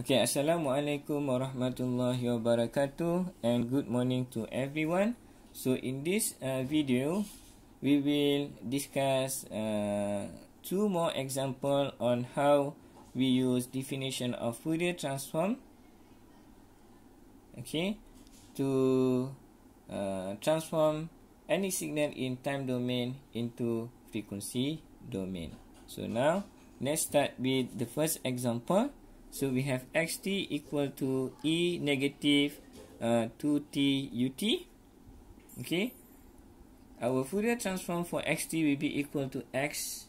Okay, Assalamualaikum warahmatullahi wabarakatuh and good morning to everyone. So in this uh, video, we will discuss uh, two more example on how we use definition of Fourier transform. Okay, to uh, transform any signal in time domain into frequency domain. So now, let's start with the first example. So we have xt equal to e negative uh, 2t ut. Okay. Our Fourier transform for xt will be equal to x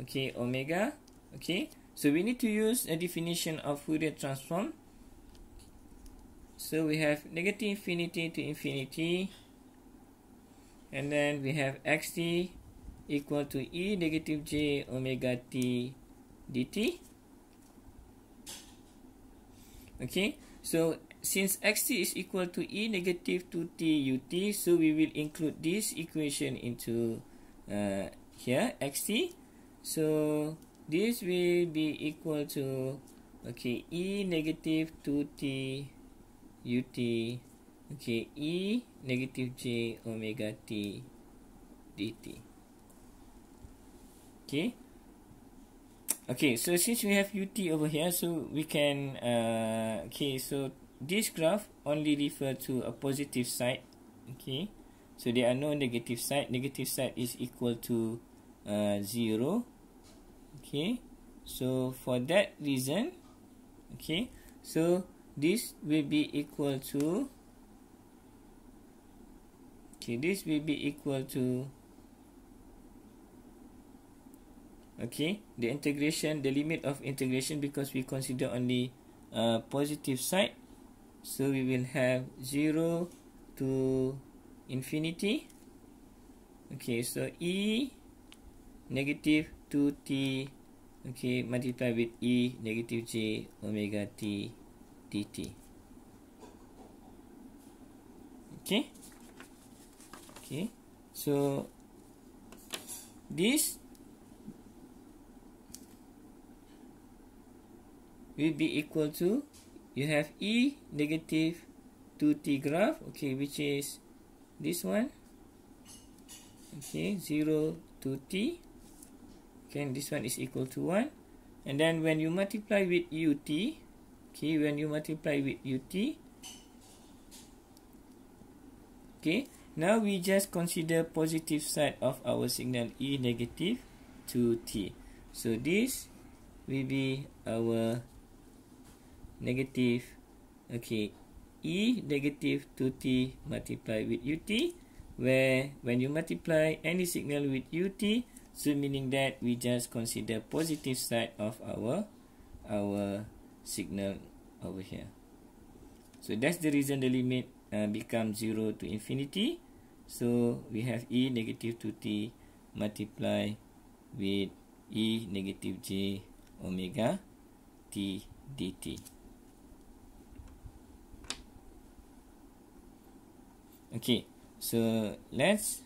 okay omega okay so we need to use a definition of Fourier transform so we have negative infinity to infinity and then we have xt equal to e negative j omega t dt Okay, so since xt is equal to e negative 2t ut, so we will include this equation into uh, here, xt. So this will be equal to, okay, e negative 2t ut, okay, e negative j omega t dt. Okay. Okay, so since we have ut over here, so we can, uh, okay, so this graph only refer to a positive side, okay. So there are no negative side. Negative side is equal to uh, zero, okay. So for that reason, okay, so this will be equal to, okay, this will be equal to, okay the integration the limit of integration because we consider only a uh, positive side so we will have 0 to infinity okay so e negative 2t okay multiply with e negative j omega t dt okay okay so this will be equal to you have E negative 2t graph okay which is this one okay 0 to t okay this one is equal to 1 and then when you multiply with ut okay when you multiply with ut okay now we just consider positive side of our signal e negative 2t so this will be our negative okay e negative 2t multiply with ut where when you multiply any signal with ut so meaning that we just consider positive side of our our signal over here so that's the reason the limit uh, become 0 to infinity so we have e negative 2t multiply with e negative j omega t dt Okay, so let's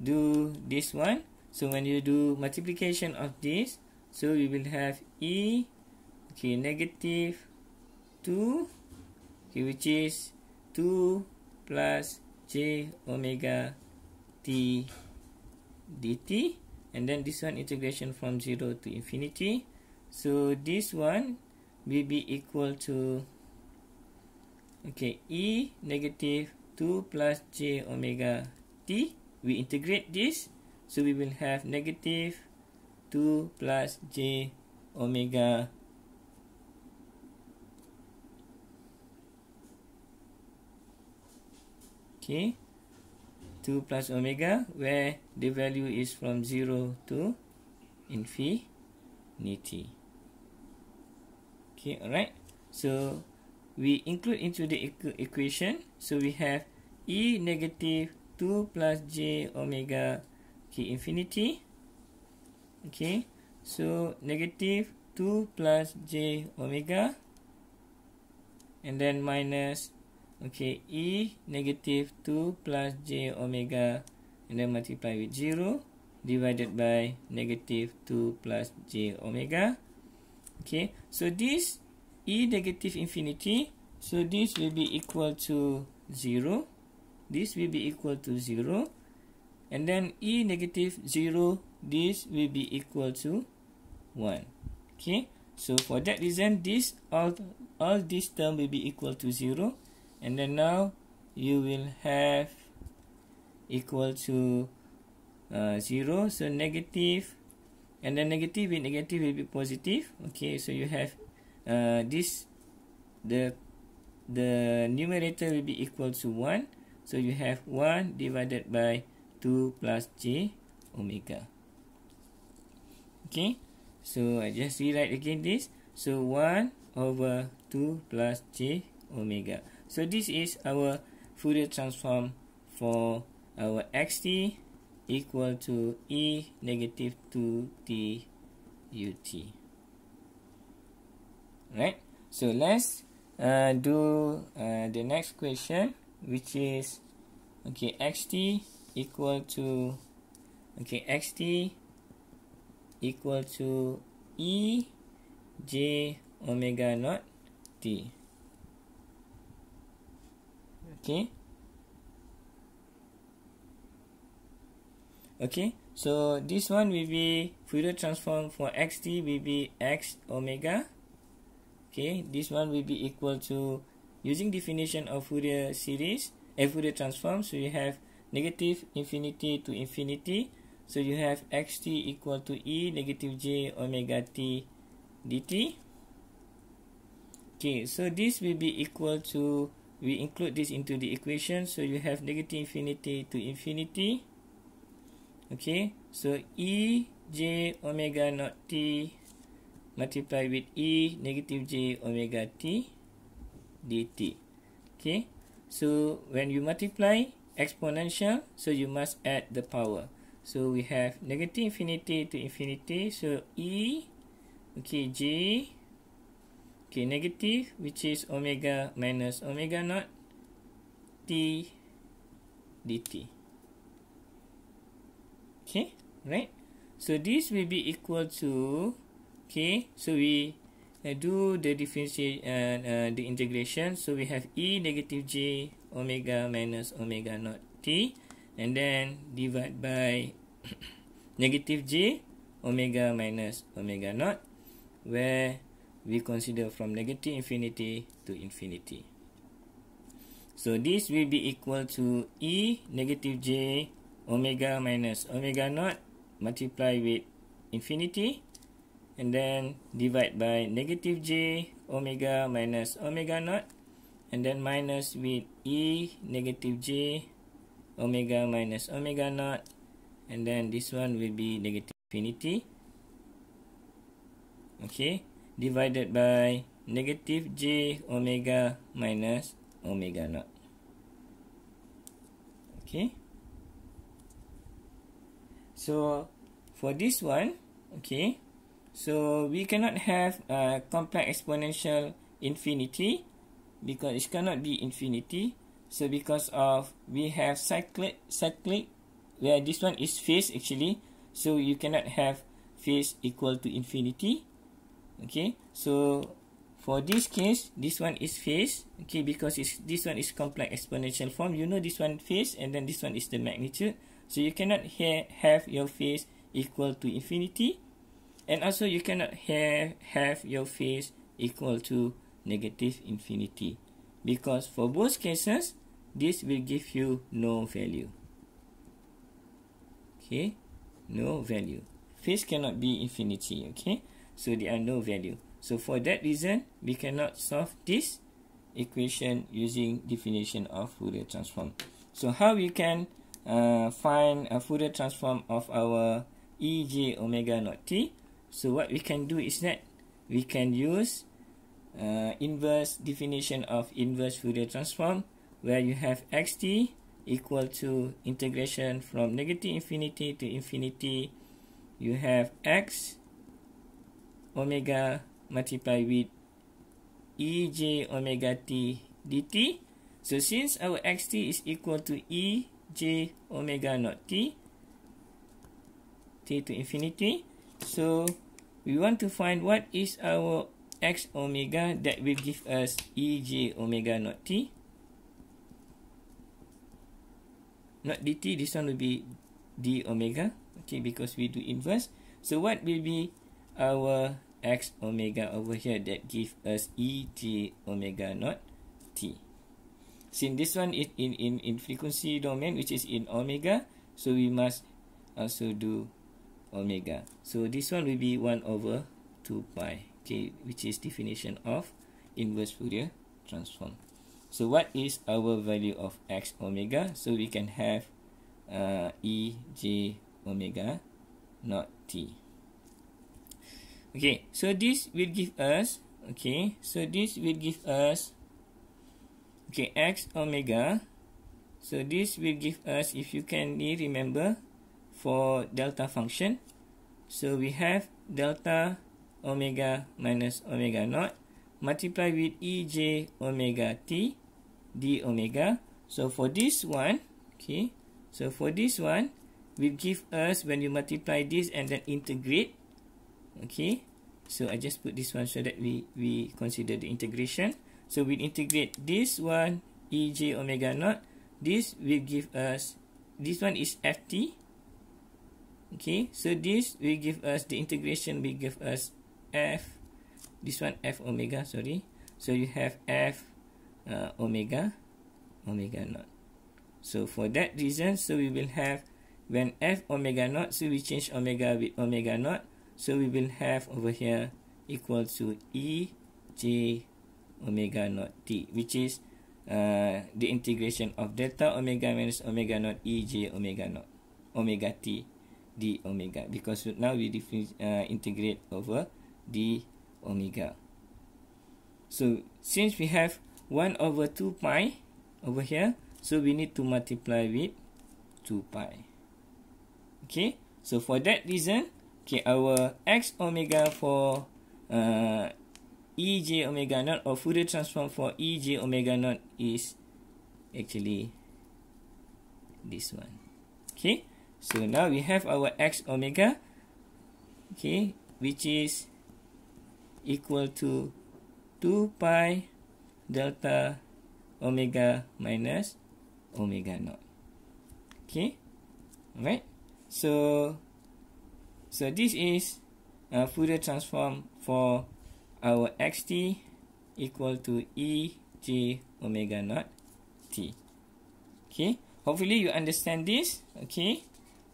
do this one. So when you do multiplication of this, so we will have e, okay, negative two, okay, which is two plus j omega t dt. And then this one integration from zero to infinity. So this one will be equal to, okay, e negative plus j omega t. We integrate this, so we will have negative 2 plus j omega Okay, 2 plus omega, where the value is from 0 to infinity. Okay, alright. So, we include into the equ equation. So we have E negative 2 plus J omega K infinity. Okay. So negative 2 plus J omega. And then minus. Okay. E negative 2 plus J omega. And then multiply with 0. Divided by negative 2 plus J omega. Okay. So this e negative infinity so this will be equal to 0 this will be equal to 0 and then e negative 0 this will be equal to 1 okay so for that reason this all all this term will be equal to 0 and then now you will have equal to uh, 0 so negative and then negative with negative will be positive okay so you have uh, this the the numerator will be equal to 1 so you have 1 divided by 2 plus j omega okay so I just rewrite again this so 1 over 2 plus j omega so this is our Fourier transform for our xt equal to e negative 2t ut right so let's uh, do uh, the next question which is okay xt equal to okay xt equal to e j omega naught t okay okay so this one will be Fourier transform for xt will be x omega okay this one will be equal to using definition of Fourier series a eh, Fourier transform so you have negative infinity to infinity so you have xt equal to e negative j omega t dt okay so this will be equal to we include this into the equation so you have negative infinity to infinity okay so e j omega naught t Multiply with e negative j omega t dt okay so when you multiply exponential so you must add the power so we have negative infinity to infinity so e okay j okay negative which is omega minus omega naught t dt okay right so this will be equal to okay so we uh, do the differentiation uh, uh, the integration so we have e negative j omega minus omega naught t and then divide by negative j omega minus omega naught where we consider from negative infinity to infinity so this will be equal to e negative j omega minus omega naught multiplied with infinity and then divide by negative j omega minus omega naught and then minus with e negative j omega minus omega naught and then this one will be negative infinity okay divided by negative j omega minus omega naught okay so for this one okay so we cannot have a uh, complex exponential infinity because it cannot be infinity. So because of we have cyclic cyclic where this one is phase actually. So you cannot have phase equal to infinity. Okay. So for this case, this one is phase. Okay, because it's, this one is complex exponential form. You know this one phase and then this one is the magnitude. So you cannot here have your phase equal to infinity. And also you cannot have, have your phase equal to negative infinity because for both cases this will give you no value. Okay, no value. Phase cannot be infinity, okay? So there are no value. So for that reason, we cannot solve this equation using definition of Fourier transform. So how we can uh, find a Fourier transform of our ej omega naught t? So what we can do is that we can use uh, inverse definition of inverse Fourier transform where you have xt equal to integration from negative infinity to infinity you have x omega multiplied with ej omega t dt so since our xt is equal to ej omega naught t t to infinity so we want to find what is our x omega that will give us ej omega not t. Not dt, this one will be d omega, okay, because we do inverse. So what will be our x omega over here that give us ej omega not t. Since this one is in, in, in frequency domain, which is in omega, so we must also do omega so this one will be 1 over 2 pi okay which is definition of inverse Fourier transform so what is our value of x omega so we can have uh, e j omega not t okay so this will give us okay so this will give us okay x omega so this will give us if you can remember for delta function. So we have delta omega minus omega naught multiplied with ej omega t d omega. So for this one, okay, so for this one, will give us when you multiply this and then integrate, okay. So I just put this one so that we, we consider the integration. So we integrate this one, ej omega naught. This will give us, this one is ft, okay so this will give us the integration will give us f this one f omega sorry so you have f uh, omega omega naught so for that reason so we will have when f omega naught so we change omega with omega naught so we will have over here equal to e j omega naught t which is uh, the integration of delta omega minus omega naught e j omega naught omega t d omega because now we uh, integrate over d omega. So since we have 1 over 2 pi over here, so we need to multiply with 2 pi. Okay, so for that reason, okay, our x omega for uh, ej omega naught or Fourier transform for ej omega naught is actually this one. Okay, so now we have our x omega, okay, which is equal to 2 pi delta omega minus omega naught. Okay, alright. So, so this is a Fourier transform for our xt equal to e j omega naught t. Okay, hopefully you understand this. Okay.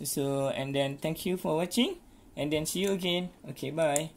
so and then thank you for watching and then see you again okay bye